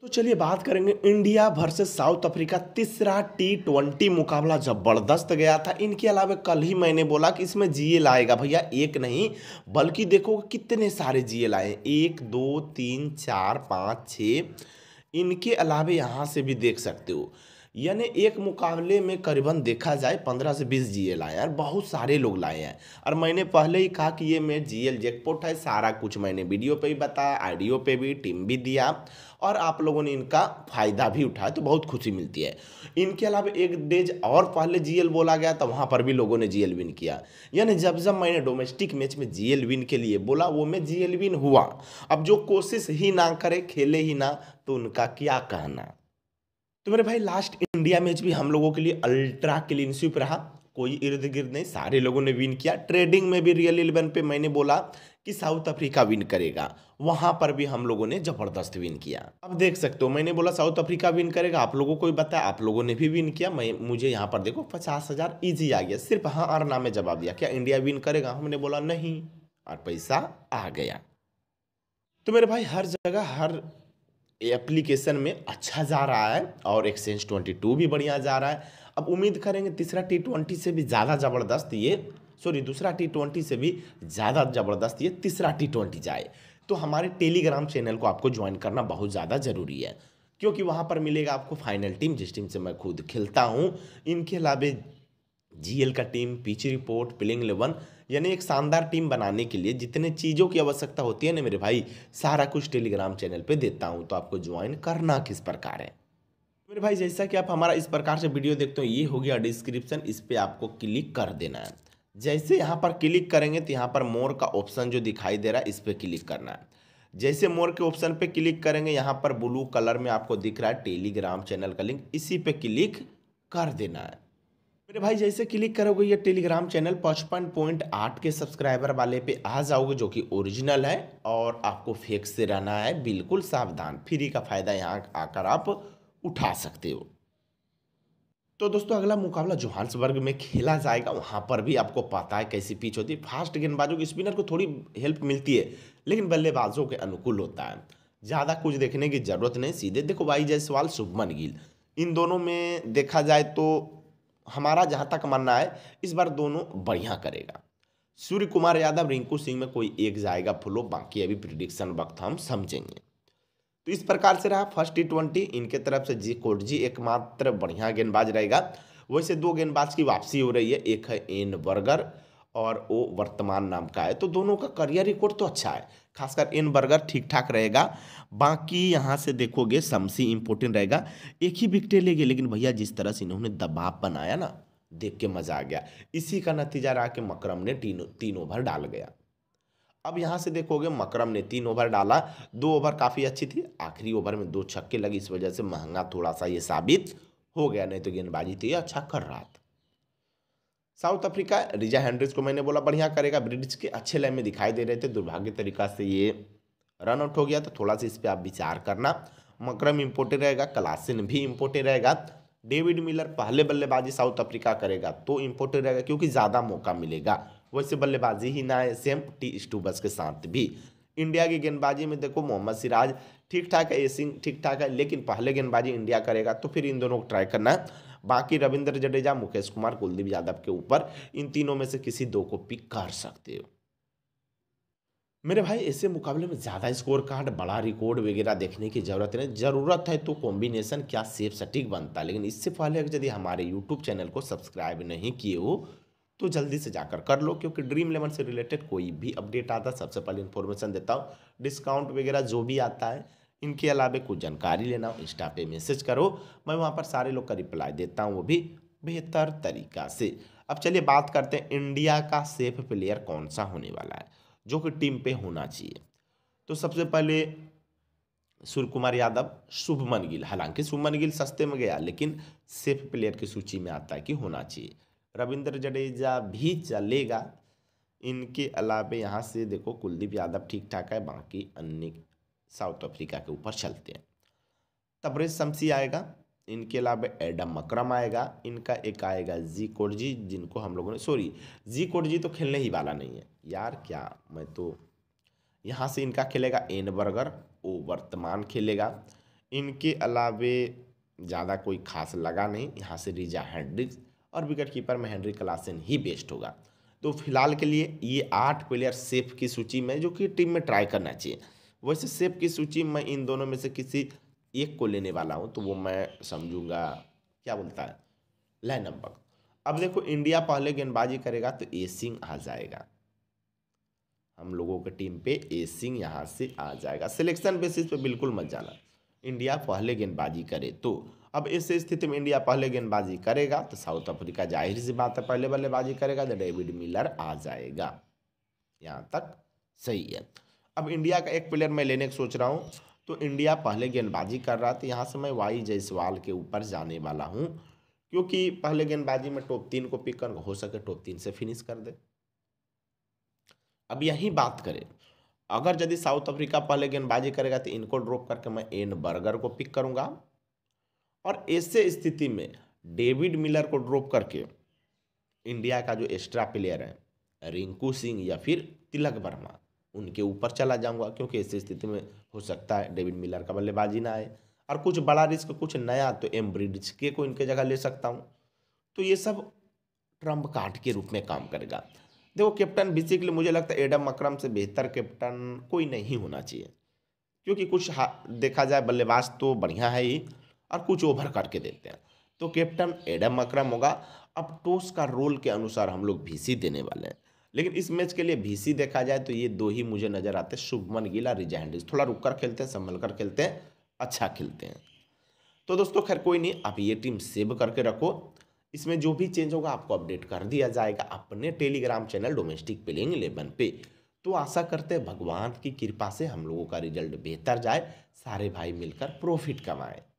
तो चलिए बात करेंगे इंडिया वर्सेस साउथ अफ्रीका तीसरा टी ट्वेंटी मुकाबला जबरदस्त गया था इनके अलावा कल ही मैंने बोला कि इसमें जीए लाएगा भैया एक नहीं बल्कि देखो कितने सारे जीए लाए एक दो तीन चार पाँच छः इनके अलावा यहाँ से भी देख सकते हो यानी एक मुकाबले में करीबन देखा जाए पंद्रह से बीस जी एल आए और बहुत सारे लोग लाए हैं और मैंने पहले ही कहा कि ये मेरे जी एल जेकपोट है सारा कुछ मैंने वीडियो पे भी बताया आडियो पे भी टीम भी दिया और आप लोगों ने इनका फ़ायदा भी उठाया तो बहुत खुशी मिलती है इनके अलावा एक डेज और पहले जी बोला गया तो वहाँ पर भी लोगों ने जी विन किया यानी जब जब मैंने डोमेस्टिक मैच में जी विन के लिए बोला वो मैं जी विन हुआ अब जो कोशिश ही ना करे खेले ही ना तो उनका क्या कहना तो मेरे भाई लास्ट इंडिया मैच भी हम लोगों के लिए अल्ट्रा क्लीन स्वीप रहा कोई इर्द गिर्द नहीं सारे लोगों ने विन किया ट्रेडिंग में भी रियल इलेवन पे मैंने बोला कि साउथ अफ्रीका विन करेगा वहां पर भी हम लोगों ने जबरदस्त विन किया अब देख सकते हो मैंने बोला साउथ अफ्रीका विन करेगा आप लोगों को भी बताया आप लोगों ने भी विन किया मैं मुझे यहाँ पर देखो पचास हजार ईजी आ गया सिर्फ हाँ और ना में जवाब दिया क्या इंडिया विन करेगा हमने बोला नहीं और पैसा आ गया तो मेरे भाई हर जगह हर एप्लीकेशन में अच्छा जा रहा है और एक्सचेंज ट्वेंटी टू भी बढ़िया जा रहा है अब उम्मीद करेंगे तीसरा टी ट्वेंटी से भी ज़्यादा ज़बरदस्त ये सॉरी दूसरा टी ट्वेंटी से भी ज़्यादा ज़बरदस्त ये तीसरा टी ट्वेंटी जाए तो हमारे टेलीग्राम चैनल को आपको ज्वाइन करना बहुत ज़्यादा ज़रूरी है क्योंकि वहाँ पर मिलेगा आपको फाइनल टीम जिस टीम से मैं खुद खेलता हूँ इनके अलावा जीएल का team pitch report playing eleven यानी एक शानदार टीम बनाने के लिए जितने चीज़ों की आवश्यकता होती है ना मेरे भाई सारा कुछ टेलीग्राम चैनल पे देता हूँ तो आपको ज्वाइन करना किस प्रकार है मेरे भाई जैसा कि आप हमारा इस प्रकार से वीडियो देखते हो ये हो गया डिस्क्रिप्शन इस पर आपको क्लिक कर देना है जैसे यहाँ पर क्लिक करेंगे तो यहाँ पर मोर का ऑप्शन जो दिखाई दे रहा है इस पर क्लिक करना है जैसे मोर के ऑप्शन पे क्लिक करेंगे यहाँ पर ब्लू कलर में आपको दिख रहा है टेलीग्राम चैनल का लिंक इसी पे क्लिक कर देना है मेरे भाई जैसे क्लिक करोगे ये टेलीग्राम चैनल पचपन पॉइंट आठ के सब्सक्राइबर वाले पे आ जाओगे जो कि ओरिजिनल है और आपको फेक से रहना है बिल्कुल सावधान फ्री का फ़ायदा यहाँ आकर आप उठा सकते हो तो दोस्तों अगला मुकाबला जोहान्सबर्ग में खेला जाएगा वहाँ पर भी आपको पता है कैसी पिच होती है फास्ट गेंदबाजों की स्पिनर को थोड़ी हेल्प मिलती है लेकिन बल्लेबाजों के अनुकूल होता है ज़्यादा कुछ देखने की ज़रूरत नहीं सीधे देखो भाई जायसवाल शुभमन गिल इन दोनों में देखा जाए तो हमारा जहाँ तक मानना है इस बार दोनों बढ़िया करेगा सूर्य कुमार यादव रिंकू सिंह में कोई एक जाएगा फुलो बाकी अभी प्रिडिक्शन वक्त हम समझेंगे तो इस प्रकार से रहा फर्स्ट टी ट्वेंटी इनके तरफ से जी कोट जी एकमात्र बढ़िया गेंदबाज रहेगा वैसे दो गेंदबाज की वापसी हो रही है एक है एन बर्गर और वो वर्तमान नाम का है तो दोनों का करियर रिकॉर्ड तो अच्छा है खासकर इन बर्गर ठीक ठाक रहेगा बाकी यहाँ से देखोगे शमसी इम्पोर्टेंट रहेगा एक ही विकटें ले लेकिन भैया जिस तरह से इन्होंने दबाव बनाया ना देख के मज़ा आ गया इसी का नतीजा रहा कि मकरम ने तीन तीन ओवर डाल गया अब यहाँ से देखोगे मकरम ने तीन ओवर डाला दो ओवर काफ़ी अच्छी थी आखिरी ओवर में दो छक्के लगे इस वजह से महंगा थोड़ा सा ये साबित हो गया नहीं तो गेंदबाजी तो ये अच्छा कर रहा था साउथ अफ्रीका रिजा हैंड्रिज को मैंने बोला बढ़िया करेगा ब्रिटिश के अच्छे लाइन में दिखाई दे रहे थे दुर्भाग्य तरीका से ये रन आउट हो गया तो थोड़ा सा इस पर आप विचार करना मकरम इम्पोर्टेड रहेगा कलासिन भी इम्पोर्टेड रहेगा डेविड मिलर पहले बल्लेबाजी साउथ अफ्रीका करेगा तो इम्पोर्टेड रहेगा क्योंकि ज़्यादा मौका मिलेगा वैसे बल्लेबाजी ही ना है सेम टी स्टूबस के साथ भी इंडिया की गेंदबाजी में देखो मोहम्मद सिराज ठीक ठाक है एसिंग ठीक ठाक है लेकिन पहले गेंदबाजी इंडिया करेगा तो फिर इन दोनों को ट्राई करना है बाकी रविंद्र जडेजा मुकेश कुमार कुलदीप यादव के ऊपर इन तीनों में से किसी दो को पिक कर सकते हो मेरे भाई ऐसे मुकाबले में ज़्यादा स्कोर कार्ड बड़ा रिकॉर्ड वगैरह देखने की ज़रूरत नहीं ज़रूरत है तो कॉम्बिनेशन क्या सेफ सटीक बनता है लेकिन इससे पहले अगर यदि हमारे यूट्यूब चैनल को सब्सक्राइब नहीं किए हो तो जल्दी से जाकर कर लो क्योंकि ड्रीम इलेवन से रिलेटेड कोई भी अपडेट आता सबसे पहले इन्फॉर्मेशन देता हूँ डिस्काउंट वगैरह जो भी आता है इनके अलावा कुछ जानकारी लेना हो इंस्टा पे मैसेज करो मैं वहाँ पर सारे लोग का रिप्लाई देता हूँ वो भी बेहतर तरीका से अब चलिए बात करते हैं इंडिया का सेफ प्लेयर कौन सा होने वाला है जो कि टीम पे होना चाहिए तो सबसे पहले सूर्य कुमार यादव शुभमन गिल हालांकि शुभमन गिल सस्ते में गया लेकिन सेफ प्लेयर की सूची में आता है कि होना चाहिए रविंद्र जडेजा भी चलेगा इनके अलावा यहाँ से देखो कुलदीप यादव ठीक ठाक है बाकी अन्य साउथ अफ्रीका के ऊपर चलते हैं तबरेज शमसी आएगा इनके अलावा एडम मकरम आएगा इनका एक आएगा जी कोडजी जिनको हम लोगों ने सॉरी जी कोडजी तो खेलने ही वाला नहीं है यार क्या मैं तो यहाँ से इनका खेलेगा एन बर्गर वो वर्तमान खेलेगा इनके अलावे ज़्यादा कोई खास लगा नहीं यहाँ से रिजा हैंड्रिक्स और विकेट कीपर में हैंनरी क्लासन ही बेस्ट होगा तो फिलहाल के लिए ये आठ प्लेयर सेफ की सूची में जो कि टीम में ट्राई करना चाहिए वैसे सेब की सूची मैं इन दोनों में से किसी एक को लेने वाला हूँ तो वो मैं समझूंगा क्या बोलता है लाइन नंबर अब देखो इंडिया पहले गेंदबाजी करेगा तो ए सिंह आ जाएगा हम लोगों के टीम पे ए सिंह यहाँ से आ जाएगा सिलेक्शन बेसिस पे बिल्कुल मत जाना इंडिया पहले गेंदबाजी करे तो अब इस स्थिति में इंडिया पहले गेंदबाजी करेगा तो साउथ अफ्रीका जाहिर सी बात है पहले बल्लेबाजी करेगा तो डेविड मिलर आ जाएगा यहाँ तक सही है अब इंडिया का एक प्लेयर मैं लेने की सोच रहा हूँ तो इंडिया पहले गेंदबाजी कर रहा था यहाँ से मैं वाई जयसवाल के ऊपर जाने वाला हूँ क्योंकि पहले गेंदबाजी में टॉप तीन को पिक कर हो सके टॉप तीन से फिनिश कर दे अब यही बात करें अगर यदि साउथ अफ्रीका पहले गेंदबाजी करेगा तो इनको ड्रॉप करके मैं एन बर्गर को पिक करूंगा और ऐसे स्थिति में डेविड मिलर को ड्रॉप करके इंडिया का जो एक्स्ट्रा प्लेयर है रिंकू सिंह या फिर तिलक वर्मा उनके ऊपर चला जाऊंगा क्योंकि ऐसी स्थिति में हो सकता है डेविड मिलर का बल्लेबाजी ना आए और कुछ बड़ा रिस्क कुछ नया तो एम ब्रिड्स के को इनके जगह ले सकता हूँ तो ये सब ट्रम्प कार्ड के रूप में काम करेगा देखो कैप्टन बेसिकली मुझे लगता है एडम अक्रम से बेहतर कैप्टन कोई नहीं होना चाहिए क्योंकि कुछ देखा जाए बल्लेबाज तो बढ़िया है ही और कुछ ओवर करके देते हैं तो कैप्टन एडम अक्रम होगा अब टोस का रोल के अनुसार हम लोग भीसी देने वाले हैं लेकिन इस मैच के लिए भीसी देखा जाए तो ये दो ही मुझे नजर आते हैं शुभमन गिल और रिजा थोड़ा रुक कर खेलते हैं संभल कर खेलते हैं अच्छा खेलते हैं तो दोस्तों खैर कोई नहीं आप ये टीम सेव करके रखो इसमें जो भी चेंज होगा आपको अपडेट कर दिया जाएगा अपने Telegram channel domestic playing eleven पे तो आशा करते हैं भगवान की कृपा से हम लोगों का रिजल्ट बेहतर जाए सारे भाई मिलकर प्रॉफिट कमाएं